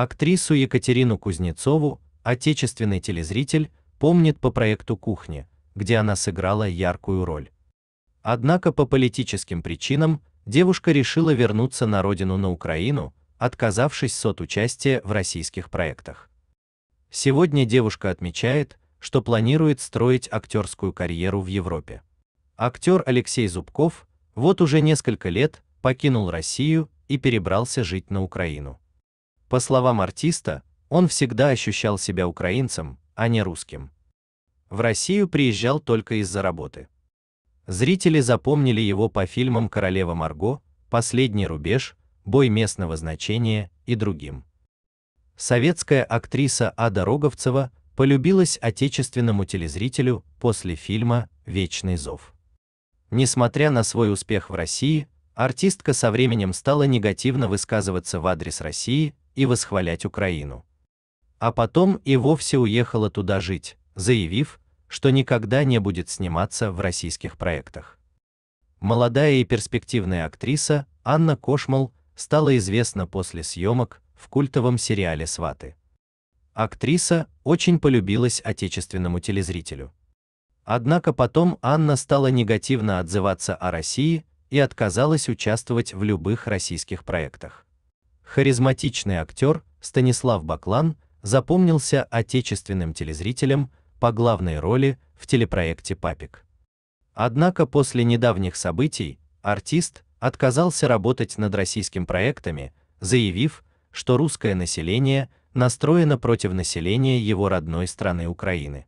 Актрису Екатерину Кузнецову отечественный телезритель помнит по проекту «Кухня», где она сыграла яркую роль. Однако по политическим причинам девушка решила вернуться на родину на Украину, отказавшись от участия в российских проектах. Сегодня девушка отмечает, что планирует строить актерскую карьеру в Европе. Актер Алексей Зубков вот уже несколько лет покинул Россию и перебрался жить на Украину. По словам артиста, он всегда ощущал себя украинцем, а не русским. В Россию приезжал только из-за работы. Зрители запомнили его по фильмам Королева Марго, Последний рубеж, Бой местного значения и другим. Советская актриса Ада Роговцева полюбилась отечественному телезрителю после фильма Вечный зов. Несмотря на свой успех в России, артистка со временем стала негативно высказываться в адрес России и восхвалять Украину. А потом и вовсе уехала туда жить, заявив, что никогда не будет сниматься в российских проектах. Молодая и перспективная актриса Анна Кошмал стала известна после съемок в культовом сериале Сваты. Актриса очень полюбилась отечественному телезрителю. Однако потом Анна стала негативно отзываться о России и отказалась участвовать в любых российских проектах. Харизматичный актер Станислав Баклан запомнился отечественным телезрителям по главной роли в телепроекте Папик. Однако после недавних событий артист отказался работать над российским проектами, заявив, что русское население настроено против населения его родной страны Украины.